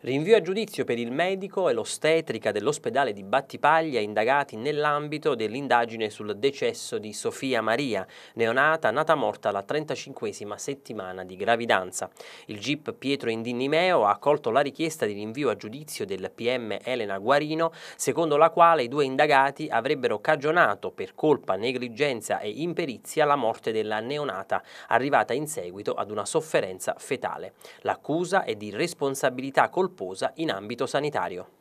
Rinvio a giudizio per il medico e l'ostetrica dell'ospedale di Battipaglia indagati nell'ambito dell'indagine sul decesso di Sofia Maria, neonata nata morta alla 35 settimana di gravidanza. Il GIP Pietro Indinimeo ha accolto la richiesta di rinvio a giudizio del PM Elena Guarino, secondo la quale i due indagati avrebbero cagionato per colpa, negligenza e imperizia la morte della neonata, arrivata in seguito ad una sofferenza fetale. L'accusa è di responsabilità colpevole colposa in ambito sanitario.